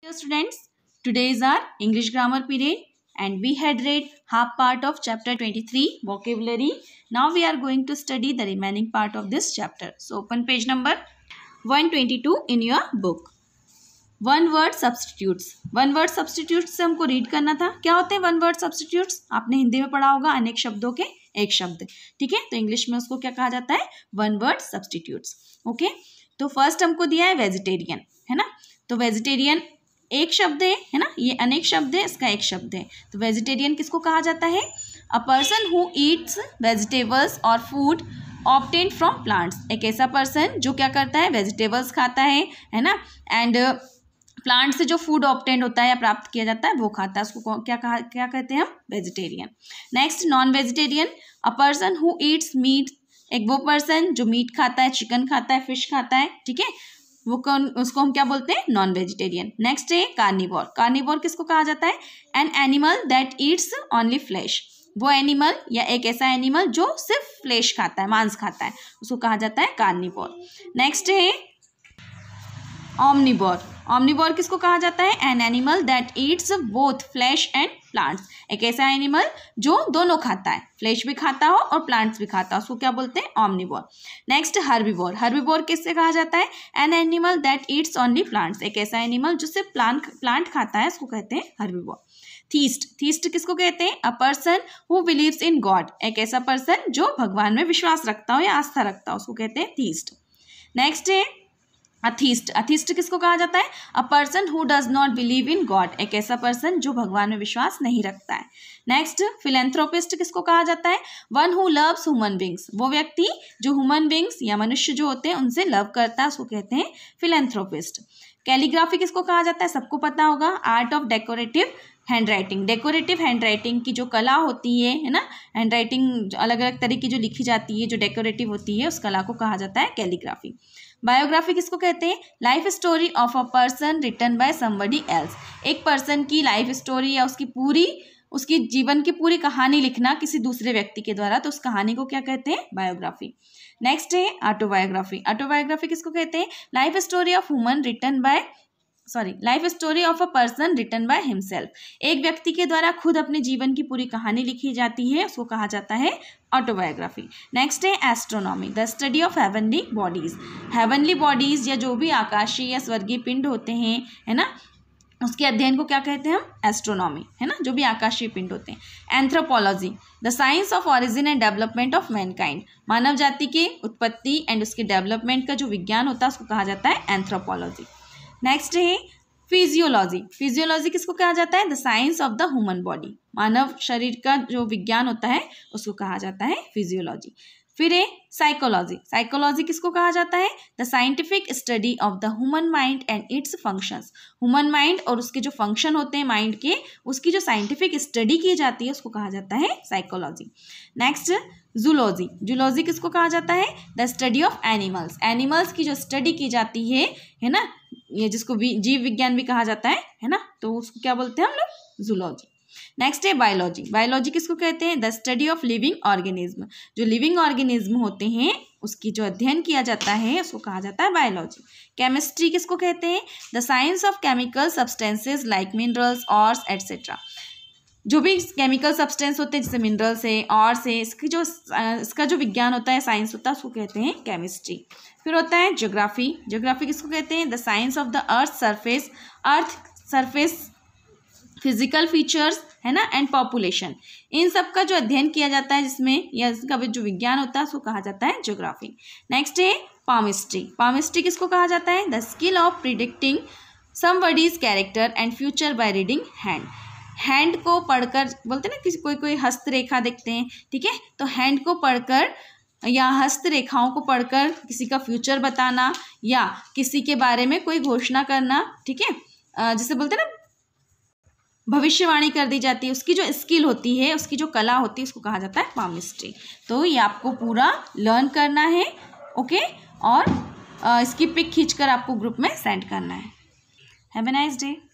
Dear students, today is our English grammar period and we had read half part of chapter 23 vocabulary. Now we are going to study the remaining part of this chapter. So open page number 122 in your book. One word substitutes one word substitute से हमको read करना था क्या होते हैं one word substitutes आपने हिंदी में पढ़ा होगा अनेक शब्दों के एक शब्द ठीक है तो इंग्लिश में उसको क्या कहा जाता है वन वर्ड सब्सटीट्यूट्स ओके तो फर्स्ट हमको दिया है वेजिटेरियन है ना तो वेजिटेरियन एक शब्द है है ना ये अनेक शब्द है इसका एक शब्द है तो वेजिटेरियन किसको कहा जाता है a person who eats vegetables और फूड ऑप्टेंड फ्रॉम प्लांट्स एक ऐसा पर्सन जो क्या करता है वेजिटेबल्स खाता है है ना एंड प्लांट uh, से जो फूड ऑप्टेंड होता है या प्राप्त किया जाता है वो खाता है उसको क्या कहा क्या कहते हैं हम vegetarian next non vegetarian a person who eats meat एक वो पर्सन जो मीट खाता है चिकन खाता है फिश खाता है ठीक है वो कौन उसको हम क्या बोलते हैं नॉन वेजिटेरियन नेक्स्ट है कार्निवोर कार्निवोर किसको कहा जाता है an animal that eats only flesh वो एनिमल या एक ऐसा एनिमल जो सिर्फ फ्लैश खाता है मांस खाता है उसको कहा जाता है कार्निवोर नेक्स्ट है ओमनिबोर ओमनिबोर किसको कहा जाता है an animal that eats both flesh and plants एक ऐसा एनिमल जो दोनों खाता है फ्लैश भी खाता हो और प्लांट्स भी खाता हो उसको क्या बोलते हैं ऑमनीबोर नेक्स्ट हर्बीबोर हर्बीबोर किससे कहा जाता है an animal that eats only plants एक ऐसा एनिमल जो सिर्फ प्लांट प्लांट खाता है उसको कहते हैं हर्बीबोर थीस्ट थीस्ट किसको कहते हैं a person who believes in God एक ऐसा पर्सन जो भगवान में विश्वास रखता हो या आस्था रखता हो उसको कहते हैं थीस्ट नेक्स्ट है अथीस्ट अथीस्ट किसको कहा जाता है a person who does not believe in God एक ऐसा पर्सन जो भगवान में विश्वास नहीं रखता है नेक्स्ट फिलेंथ्रोपिस्ट किसको कहा जाता है one who loves human beings वो व्यक्ति जो ह्यूमन बींग्स या मनुष्य जो होते हैं उनसे लव करता है उसको कहते हैं फिलेंथ्रोपिस्ट कैलीग्राफी किसको कहा जाता है सबको पता होगा art of decorative handwriting decorative handwriting की जो कला होती है है ना हैंड राइटिंग अलग अलग तरह की जो लिखी जाती है जो डेकोरेटिव होती है उस कला को कहा जाता है कैलीग्राफी बायोग्राफी किसको कहते हैं life story of a person written by somebody else एक पर्सन की लाइफ स्टोरी या उसकी पूरी उसकी जीवन की पूरी कहानी लिखना किसी दूसरे व्यक्ति के द्वारा तो उस कहानी को क्या कहते हैं बायोग्राफी नेक्स्ट है ऑटोबायोग्राफी ऑटोबायोग्राफी किसको कहते हैं life story of woman written by sorry life story of a person written by himself एक व्यक्ति के द्वारा खुद अपने जीवन की पूरी कहानी लिखी जाती है उसको कहा जाता है ऑटोबायोग्राफी नेक्स्ट है astronomy the study of heavenly bodies heavenly bodies या जो भी आकाशीय या स्वर्गीय पिंड होते हैं है ना उसके अध्ययन को क्या कहते हैं हम एस्ट्रोनॉमी है ना जो भी आकाशीय पिंड होते हैं anthropology the science of origin and development of mankind मानव जाति के उत्पत्ति एंड उसके डेवलपमेंट का जो विज्ञान होता है उसको कहा जाता है एंथ्रोपोलॉजी नेक्स्ट है फिजियोलॉजी फिजियोलॉजी किसको कहा जाता है the science of the human body मानव शरीर का जो विज्ञान होता है उसको कहा जाता है फिजियोलॉजी फिर है साइकोलॉजी साइकोलॉजी किसको कहा जाता है the scientific study of the human mind and its functions human mind और उसके जो फंक्शन होते हैं माइंड के उसकी जो साइंटिफिक स्टडी की जाती है उसको कहा जाता है साइकोलॉजी नेक्स्ट जूलॉजी जूलॉजी किसको कहा जाता है the study of animals animals की जो स्टडी की जाती है है ना ये जिसको जीव विज्ञान भी कहा जाता है है ना तो उसको क्या बोलते हैं हम लोग जूलॉजी नेक्स्ट है बायोलॉजी बायोलॉजी किसको कहते हैं the study of living organism जो लिविंग ऑर्गेनिज्म होते हैं उसकी जो अध्ययन किया जाता है उसको कहा जाता है बायोलॉजी केमिस्ट्री किसको कहते हैं the science of chemical substances like minerals ores etcetera जो भी केमिकल सब्सटेंस होते हैं जैसे मिनरल्स है और से इसकी जो इसका जो विज्ञान होता है साइंस होता है उसको कहते हैं केमिस्ट्री फिर होता है ज्योग्राफी ज्योग्राफी किसको कहते हैं the science of the earth surface earth surface physical features है ना एंड पॉपुलेशन इन सब का जो अध्ययन किया जाता है जिसमें या इसका जो विज्ञान होता है उसको कहा जाता है ज्योग्राफी नेक्स्ट है पामिस्ट्री पामिस्ट्री किसको कहा जाता है the skill of predicting some somebody's character and future by reading hand hand को पढ़कर बोलते ना किसी कोई कोई हस्त रेखा देखते हैं ठीक है तो हैंड को पढ़कर या हस्त रेखाओं को पढ़कर किसी का फ्यूचर बताना या किसी के बारे में कोई घोषणा करना ठीक है जैसे बोलते हैं ना भविष्यवाणी कर दी जाती है उसकी जो स्किल होती है उसकी जो कला होती है उसको कहा जाता है पामिस्ट्री तो ये आपको पूरा लर्न करना है ओके और इसकी पिक खींचकर आपको ग्रुप में सेंड करना है हैव ए नाइस डे